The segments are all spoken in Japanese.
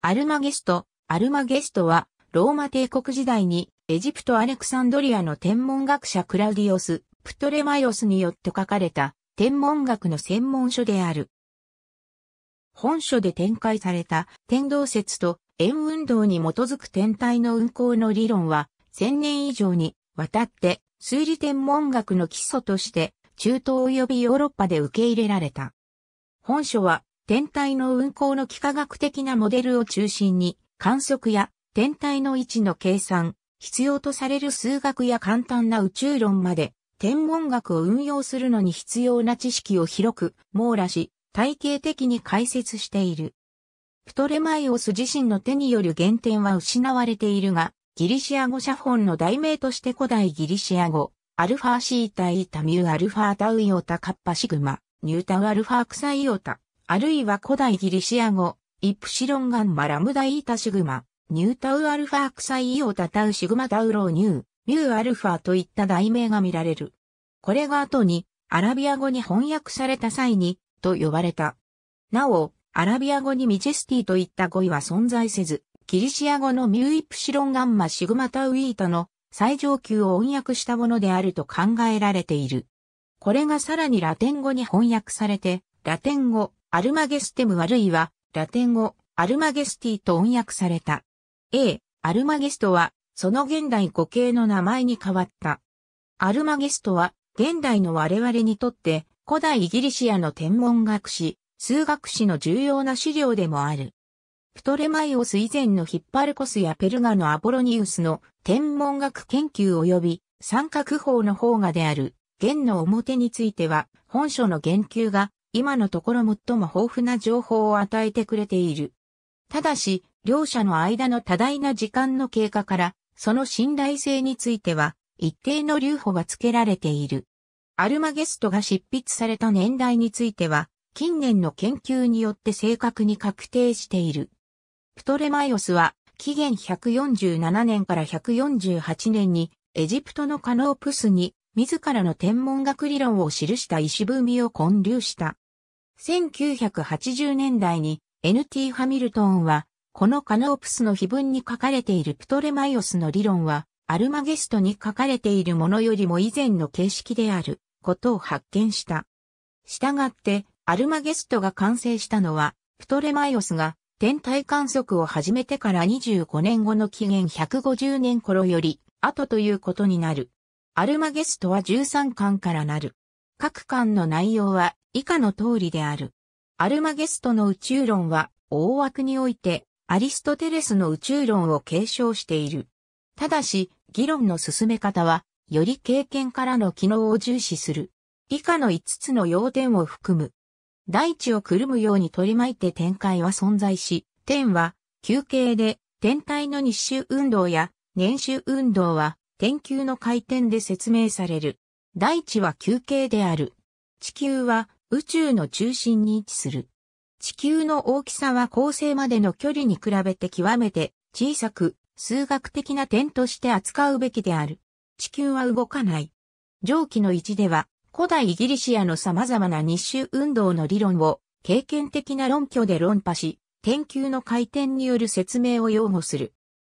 アルマゲスト、アルマゲストは、ローマ帝国時代に、エジプトアレクサンドリアの天文学者クラウディオス、プトレマイオスによって書かれた、天文学の専門書である。本書で展開された、天動説と円運動に基づく天体の運行の理論は、千年以上にわたって、推理天文学の基礎として、中東及びヨーロッパで受け入れられた。本書は、天体の運行の幾何学的なモデルを中心に、観測や天体の位置の計算、必要とされる数学や簡単な宇宙論まで、天文学を運用するのに必要な知識を広く網羅し、体系的に解説している。プトレマイオス自身の手による原点は失われているが、ギリシア語写本の題名として古代ギリシア語、アルファシータイタミューアルファタウイオタカッパシグマ、ニュータウアルファクサイオタ、あるいは古代ギリシア語、イプシロンガンマラムダイータシグマ、ニュータウアルファクサイオタタウシグマタウローニュー、ミューアルファといった題名が見られる。これが後に、アラビア語に翻訳された際に、と呼ばれた。なお、アラビア語にミジェスティといった語彙は存在せず、ギリシア語のミューイプシロンガンマシグマタウイータの最上級を翻訳したものであると考えられている。これがさらにラテン語に翻訳されて、ラテン語、アルマゲステムあるいは、ラテン語、アルマゲスティと音訳された。A、アルマゲストは、その現代語形の名前に変わった。アルマゲストは、現代の我々にとって、古代イギリシアの天文学史、数学史の重要な資料でもある。プトレマイオス以前のヒッパルコスやペルガのアポロニウスの天文学研究及び三角法の方がである、弦の表については、本書の言及が今のところ最も豊富な情報を与えてくれている。ただし、両者の間の多大な時間の経過から、その信頼性については、一定の留保が付けられている。アルマゲストが執筆された年代については、近年の研究によって正確に確定している。プトレマイオスは、紀元147年から148年に、エジプトのカノープスに自らの天文学理論を記した石文美を建立した。1980年代に NT ハミルトンは、このカノープスの碑文に書かれているプトレマイオスの理論は、アルマゲストに書かれているものよりも以前の形式であることを発見した。したがって、アルマゲストが完成したのは、プトレマイオスが天体観測を始めてから25年後の紀元150年頃より後ということになる。アルマゲストは13巻からなる。各巻の内容は以下の通りである。アルマゲストの宇宙論は大枠においてアリストテレスの宇宙論を継承している。ただし、議論の進め方は、より経験からの機能を重視する。以下の5つの要点を含む。大地をくるむように取り巻いて展開は存在し、点は、休憩で、天体の日周運動や、年周運動は、天球の回転で説明される。大地は球形である。地球は宇宙の中心に位置する。地球の大きさは恒星までの距離に比べて極めて小さく数学的な点として扱うべきである。地球は動かない。上記の位置では古代イギリシアの様々な日周運動の理論を経験的な論拠で論破し、天球の回転による説明を擁護する。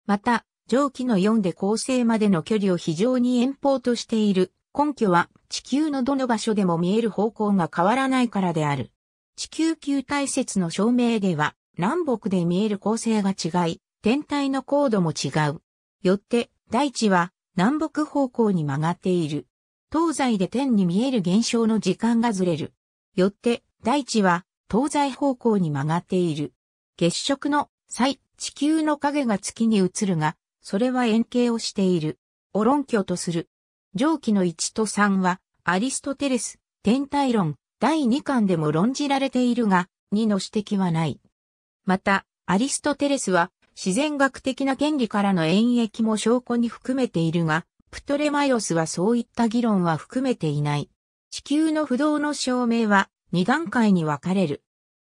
また、上記の4で恒星までの距離を非常に遠方としている。根拠は地球のどの場所でも見える方向が変わらないからである。地球球体説の証明では南北で見える構成が違い、天体の高度も違う。よって大地は南北方向に曲がっている。東西で天に見える現象の時間がずれる。よって大地は東西方向に曲がっている。月食の際、地球の影が月に映るが、それは円形をしている。お論拠とする。上記の1と3は、アリストテレス、天体論、第2巻でも論じられているが、2の指摘はない。また、アリストテレスは、自然学的な原理からの演疫も証拠に含めているが、プトレマイオスはそういった議論は含めていない。地球の不動の証明は、2段階に分かれる。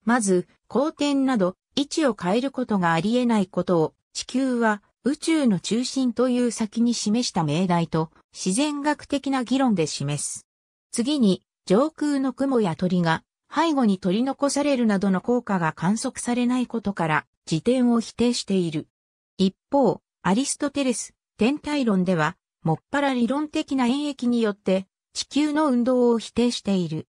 まず、公転など、位置を変えることがあり得ないことを、地球は宇宙の中心という先に示した命題と自然学的な議論で示す。次に、上空の雲や鳥が背後に取り残されるなどの効果が観測されないことから時点を否定している。一方、アリストテレス、天体論では、もっぱら理論的な演疫によって地球の運動を否定している。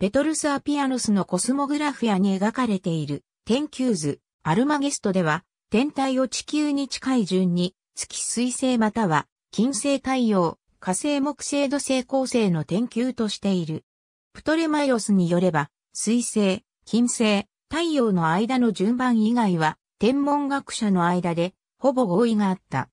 ペトルス・アピアノスのコスモグラフィアに描かれている天球図、アルマゲストでは、天体を地球に近い順に、月水星または、金星太陽、火星木星土星構成の天球としている。プトレマイオスによれば、水星、金星、太陽の間の順番以外は、天文学者の間で、ほぼ合意があった。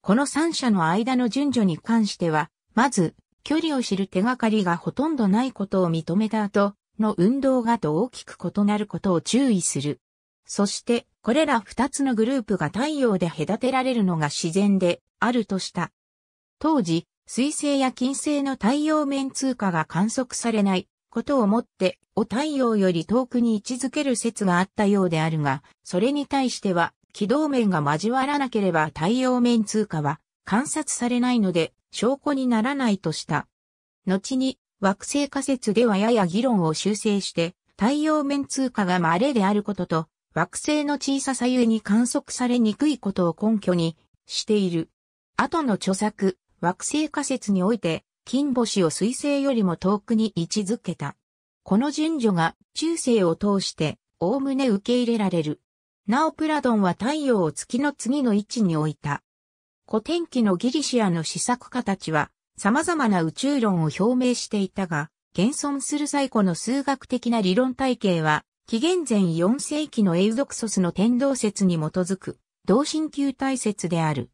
この三者の間の順序に関しては、まず、距離を知る手がかりがほとんどないことを認めた後、の運動がと大きく異なることを注意する。そして、これら二つのグループが太陽で隔てられるのが自然であるとした。当時、水星や金星の太陽面通過が観測されないことをもって、お太陽より遠くに位置づける説があったようであるが、それに対しては、軌道面が交わらなければ太陽面通過は観察されないので、証拠にならないとした。後に、惑星仮説ではやや議論を修正して、太陽面通過が稀であることと、惑星の小ささゆえに観測されにくいことを根拠にしている。後の著作、惑星仮説において、金星を水星よりも遠くに位置づけた。この順序が中世を通して、おおむね受け入れられる。なおプラドンは太陽を月の次の位置に置いた。古典期のギリシアの試作家たちは、様々な宇宙論を表明していたが、現存する最古の数学的な理論体系は、紀元前4世紀のエウドクソスの天動説に基づく、同心球体説である。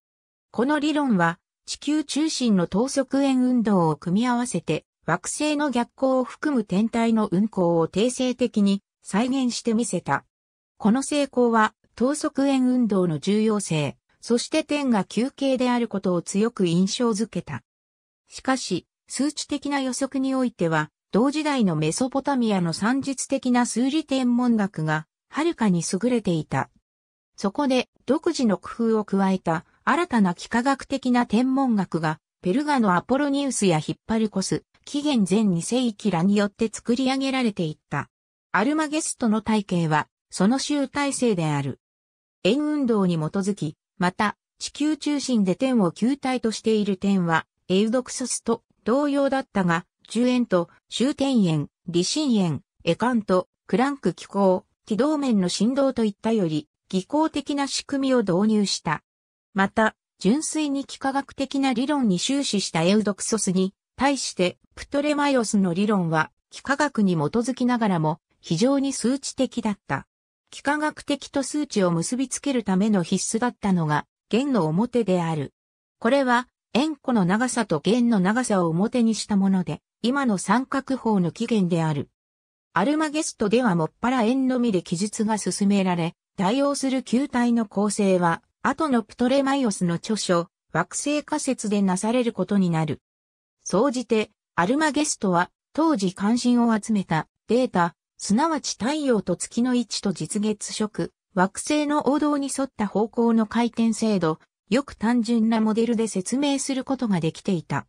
この理論は、地球中心の等速円運動を組み合わせて、惑星の逆行を含む天体の運行を定性的に再現してみせた。この成功は、等速円運動の重要性、そして点が球形であることを強く印象づけた。しかし、数値的な予測においては、同時代のメソポタミアの算術的な数理天文学が、はるかに優れていた。そこで、独自の工夫を加えた、新たな幾何学的な天文学が、ペルガのアポロニウスやヒッパルコス、紀元前2世紀らによって作り上げられていった。アルマゲストの体系は、その集大成である。円運動に基づき、また、地球中心で天を球体としている点は、エウドクソスと同様だったが、中円と終点円、離心円、エカント、クランク機構、軌道面の振動といったより、技巧的な仕組みを導入した。また、純粋に幾何学的な理論に終始したエウドクソスに、対してプトレマイオスの理論は、幾何学に基づきながらも、非常に数値的だった。幾何学的と数値を結びつけるための必須だったのが、弦の表である。これは、円弧の長さと弦の長さを表にしたもので、今の三角法の起源である。アルマゲストではもっぱら円のみで記述が進められ、対応する球体の構成は、後のプトレマイオスの著書、惑星仮説でなされることになる。総じて、アルマゲストは、当時関心を集めたデータ、すなわち太陽と月の位置と実月食、惑星の王道に沿った方向の回転精度、よく単純なモデルで説明することができていた。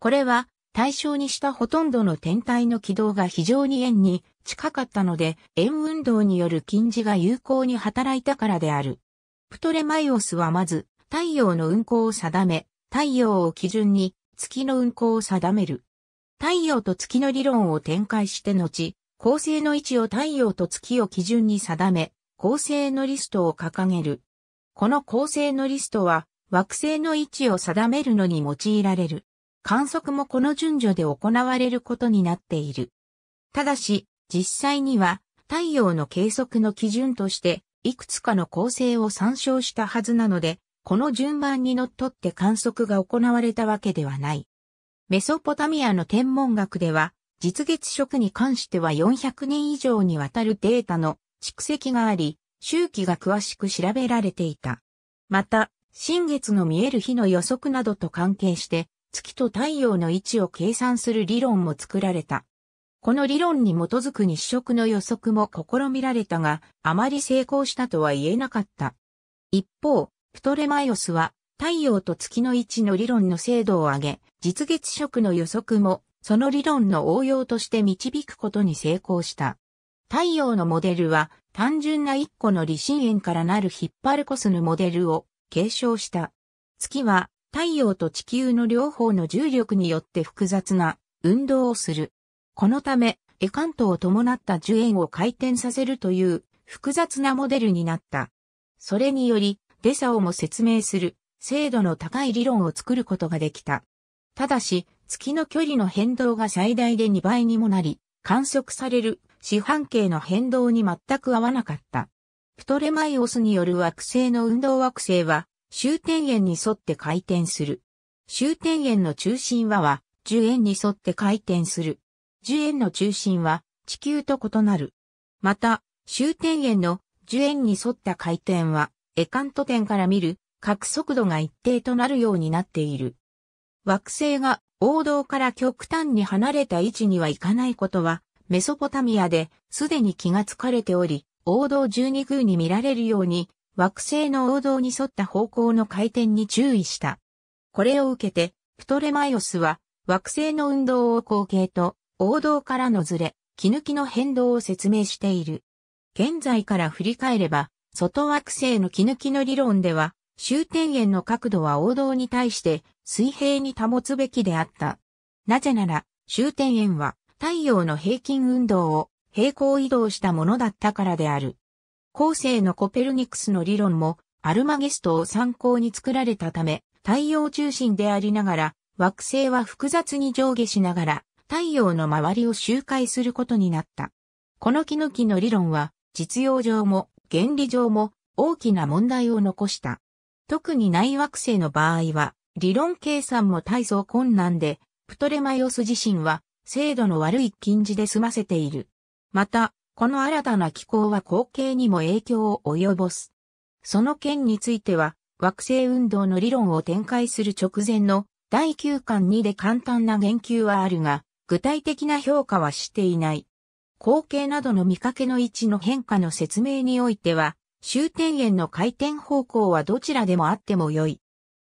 これは、対象にしたほとんどの天体の軌道が非常に円に近かったので、円運動による近似が有効に働いたからである。プトレマイオスはまず、太陽の運行を定め、太陽を基準に月の運行を定める。太陽と月の理論を展開して後、恒星の位置を太陽と月を基準に定め、恒星のリストを掲げる。この恒星のリストは、惑星の位置を定めるのに用いられる。観測もこの順序で行われることになっている。ただし、実際には太陽の計測の基準として、いくつかの構成を参照したはずなので、この順番にのっとって観測が行われたわけではない。メソポタミアの天文学では、実月食に関しては400年以上にわたるデータの蓄積があり、周期が詳しく調べられていた。また、新月の見える日の予測などと関係して、月と太陽の位置を計算する理論も作られた。この理論に基づく日食の予測も試みられたが、あまり成功したとは言えなかった。一方、プトレマイオスは太陽と月の位置の理論の精度を上げ、実月食の予測もその理論の応用として導くことに成功した。太陽のモデルは単純な一個の離心円からなるヒッパルコスのモデルを継承した。月は太陽と地球の両方の重力によって複雑な運動をする。このため、エカントを伴った樹円を回転させるという複雑なモデルになった。それにより、デサオも説明する精度の高い理論を作ることができた。ただし、月の距離の変動が最大で2倍にもなり、観測される四半径の変動に全く合わなかった。プトレマイオスによる惑星の運動惑星は、終点円に沿って回転する。終点円の中心はは、樹円に沿って回転する。樹円の中心は地球と異なる。また、終点円の樹円に沿った回転は、エカント点から見る、角速度が一定となるようになっている。惑星が王道から極端に離れた位置にはいかないことは、メソポタミアですでに気がつかれており、王道12宮に見られるように惑星の王道に沿った方向の回転に注意した。これを受けて、プトレマイオスは、惑星の運動を後継と、王道からのずれ、気抜きの変動を説明している。現在から振り返れば、外惑星の気抜きの理論では、終点円の角度は王道に対して水平に保つべきであった。なぜなら、終点円は太陽の平均運動を平行移動したものだったからである。後世のコペルニクスの理論もアルマゲストを参考に作られたため、太陽中心でありながら、惑星は複雑に上下しながら、太陽の周りを周回することになった。このキノキの理論は、実用上も原理上も大きな問題を残した。特に内惑星の場合は、理論計算も大層困難で、プトレマイオス自身は、精度の悪い近似で済ませている。また、この新たな気候は後景にも影響を及ぼす。その件については、惑星運動の理論を展開する直前の第9巻2で簡単な言及はあるが、具体的な評価はしていない。後景などの見かけの位置の変化の説明においては、終点円の回転方向はどちらでもあっても良い。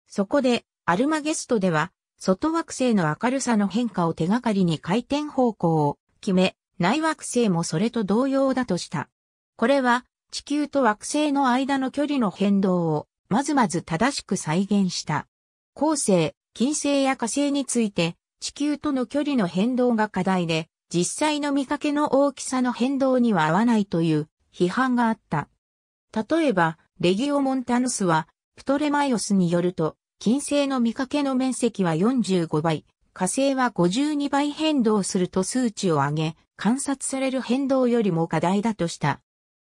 そこで、アルマゲストでは、外惑星の明るさの変化を手がかりに回転方向を決め、内惑星もそれと同様だとした。これは地球と惑星の間の距離の変動をまずまず正しく再現した。恒星、金星や火星について地球との距離の変動が課題で実際の見かけの大きさの変動には合わないという批判があった。例えば、レギオ・モンタヌスは、プトレマイオスによると、金星の見かけの面積は45倍、火星は52倍変動すると数値を上げ、観察される変動よりも課題だとした。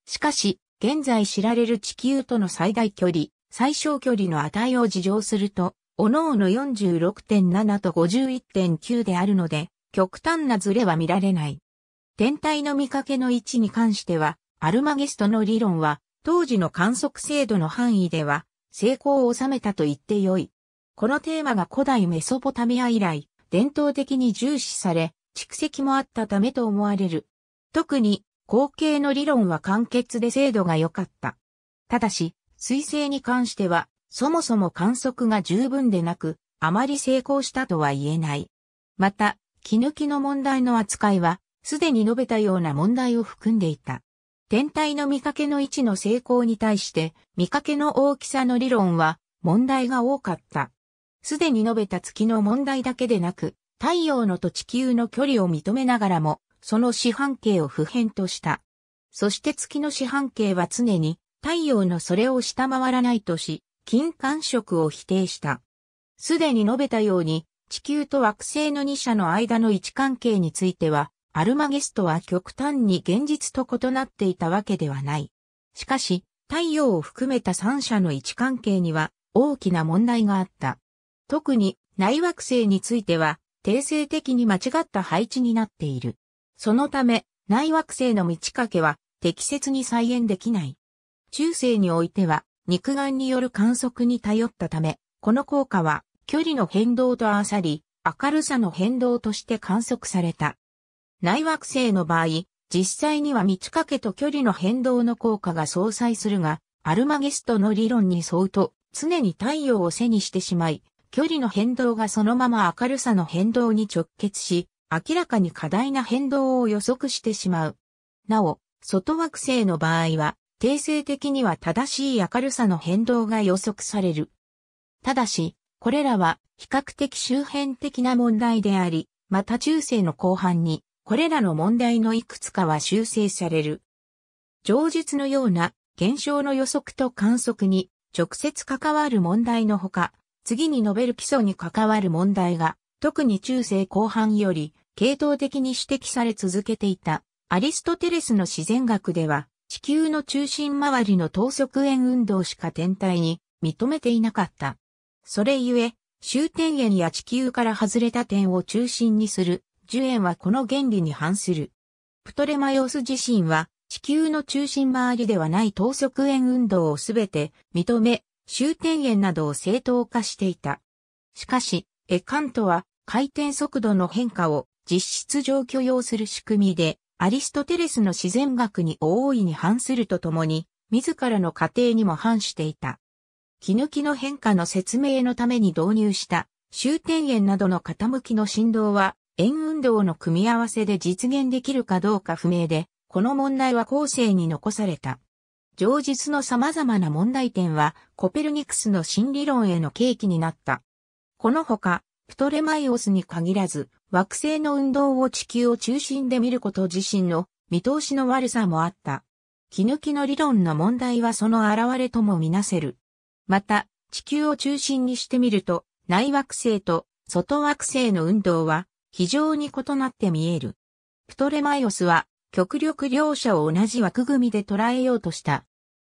しかし、現在知られる地球との最大距離、最小距離の値を事情すると、おのおの46.7と51.9であるので、極端なズレは見られない。天体の見かけの位置に関しては、アルマゲストの理論は、当時の観測精度の範囲では、成功を収めたと言ってよい。このテーマが古代メソポタミア以来、伝統的に重視され、蓄積もあったためと思われる。特に、後継の理論は簡潔で精度が良かった。ただし、彗星に関しては、そもそも観測が十分でなく、あまり成功したとは言えない。また、気抜きの問題の扱いは、すでに述べたような問題を含んでいた。天体の見かけの位置の成功に対して、見かけの大きさの理論は問題が多かった。すでに述べた月の問題だけでなく、太陽のと地球の距離を認めながらも、その四半径を普遍とした。そして月の四半径は常に太陽のそれを下回らないとし、金環触を否定した。すでに述べたように、地球と惑星の2者の間の位置関係については、アルマゲストは極端に現実と異なっていたわけではない。しかし、太陽を含めた三者の位置関係には大きな問題があった。特に内惑星については定性的に間違った配置になっている。そのため内惑星の満ち欠けは適切に再現できない。中世においては肉眼による観測に頼ったため、この効果は距離の変動と合わさり、明るさの変動として観測された。内惑星の場合、実際には満ち欠けと距離の変動の効果が相殺するが、アルマゲストの理論に沿うと、常に太陽を背にしてしまい、距離の変動がそのまま明るさの変動に直結し、明らかに過大な変動を予測してしまう。なお、外惑星の場合は、定性的には正しい明るさの変動が予測される。ただし、これらは比較的周辺的な問題であり、また中世の後半に、これらの問題のいくつかは修正される。常述のような現象の予測と観測に直接関わる問題のほか、次に述べる基礎に関わる問題が、特に中世後半より、系統的に指摘され続けていた、アリストテレスの自然学では、地球の中心周りの等速円運動しか天体に認めていなかった。それゆえ、終点円や地球から外れた点を中心にする、樹円はこの原理に反する。プトレマヨス自身は、地球の中心周りではない等速円運動をすべて認め、終点円などを正当化していた。しかし、エカントは回転速度の変化を実質上許容する仕組みで、アリストテレスの自然学に大いに反するとともに、自らの過程にも反していた。気抜きの変化の説明のために導入した終点円などの傾きの振動は円運動の組み合わせで実現できるかどうか不明で、この問題は後世に残された。上実の様々な問題点は、コペルニクスの新理論への契機になった。このほか、プトレマイオスに限らず、惑星の運動を地球を中心で見ること自身の見通しの悪さもあった。気抜きの理論の問題はその現れともみなせる。また、地球を中心にしてみると、内惑星と外惑星の運動は非常に異なって見える。プトレマイオスは極力両者を同じ枠組みで捉えようとした。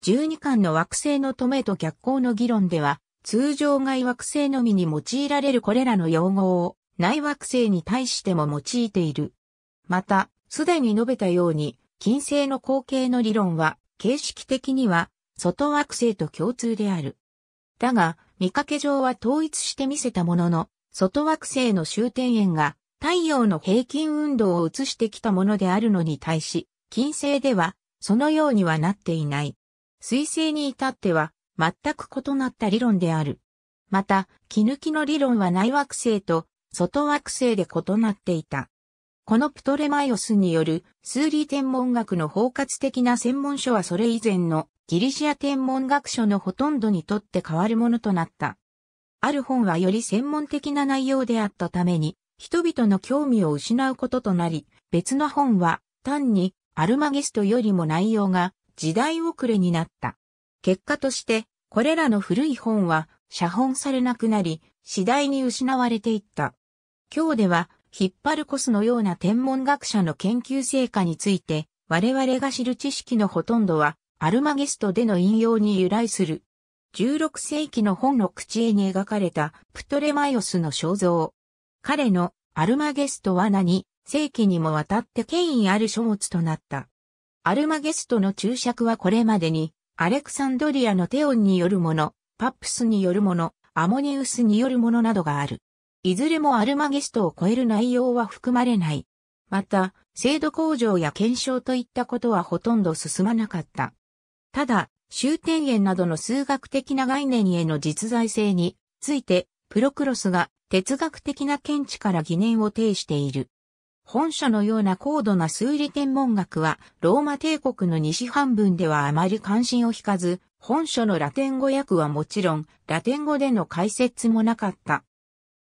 12巻の惑星の止めと逆光の議論では、通常外惑星のみに用いられるこれらの用語を内惑星に対しても用いている。また、すでに述べたように、金星の後継の理論は、形式的には、外惑星と共通である。だが、見かけ上は統一してみせたものの、外惑星の終点円が太陽の平均運動を移してきたものであるのに対し、金星ではそのようにはなっていない。彗星に至っては全く異なった理論である。また、気抜きの理論は内惑星と外惑星で異なっていた。このプトレマイオスによる数理天文学の包括的な専門書はそれ以前のギリシア天文学書のほとんどにとって変わるものとなった。ある本はより専門的な内容であったために、人々の興味を失うこととなり、別の本は単にアルマゲストよりも内容が時代遅れになった。結果として、これらの古い本は写本されなくなり、次第に失われていった。今日では、ヒッパルコスのような天文学者の研究成果について、我々が知る知識のほとんどは、アルマゲストでの引用に由来する。16世紀の本の口絵に描かれたプトレマイオスの肖像。彼のアルマゲストは何世紀にもわたって権威ある書物となった。アルマゲストの注釈はこれまでに、アレクサンドリアのテオンによるもの、パップスによるもの、アモニウスによるものなどがある。いずれもアルマゲストを超える内容は含まれない。また、精度向上や検証といったことはほとんど進まなかった。ただ、終点源などの数学的な概念への実在性について、プロクロスが哲学的な見地から疑念を呈している。本書のような高度な数理天文学は、ローマ帝国の西半分ではあまり関心を引かず、本書のラテン語訳はもちろん、ラテン語での解説もなかった。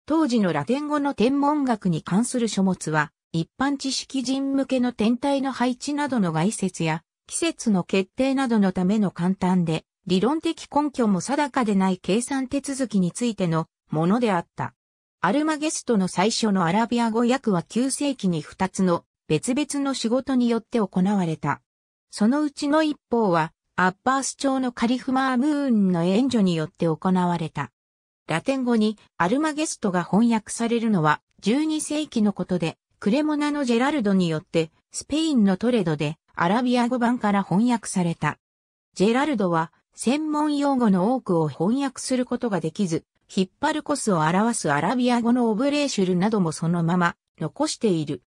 当時のラテン語の天文学に関する書物は、一般知識人向けの天体の配置などの概説や、季節の決定などのための簡単で、理論的根拠も定かでない計算手続きについてのものであった。アルマゲストの最初のアラビア語訳は9世紀に2つの別々の仕事によって行われた。そのうちの一方は、アッバース朝のカリフマームーンの援助によって行われた。ラテン語にアルマゲストが翻訳されるのは12世紀のことで、クレモナのジェラルドによってスペインのトレドでアラビア語版から翻訳された。ジェラルドは専門用語の多くを翻訳することができず、引っ張るコスを表すアラビア語のオブレーシュルなどもそのまま残している。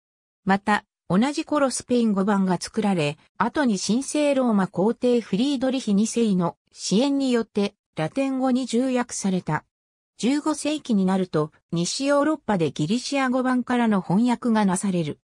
また、同じ頃スペイン語版が作られ、後に神聖ローマ皇帝フリードリヒ2世の支援によってラテン語に重役された。15世紀になると西ヨーロッパでギリシア語版からの翻訳がなされる。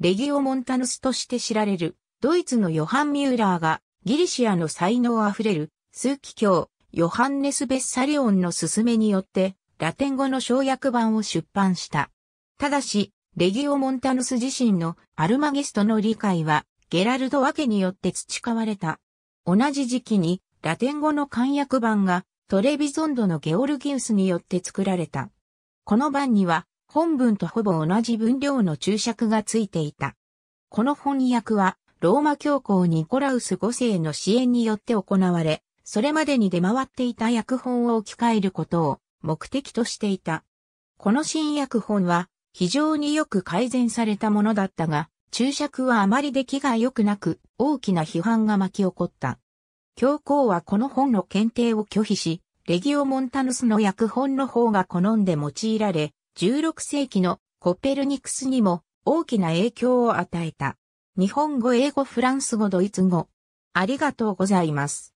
レギオ・モンタヌスとして知られるドイツのヨハン・ミューラーがギリシアの才能あふれる数奇教、ヨハンネス・ベッサリオンの勧めによって、ラテン語の省略版を出版した。ただし、レギオ・モンタヌス自身のアルマゲストの理解は、ゲラルド・ワケによって培われた。同じ時期に、ラテン語の簡約版が、トレビゾンドのゲオルギウスによって作られた。この版には、本文とほぼ同じ分量の注釈がついていた。この翻訳は、ローマ教皇ニコラウス5世の支援によって行われ、それまでに出回っていた薬本を置き換えることを目的としていた。この新薬本は非常によく改善されたものだったが、注釈はあまり出来が良くなく、大きな批判が巻き起こった。教皇はこの本の検定を拒否し、レギオ・モンタヌスの薬本の方が好んで用いられ、16世紀のコペルニクスにも大きな影響を与えた。日本語、英語、フランス語、ドイツ語。ありがとうございます。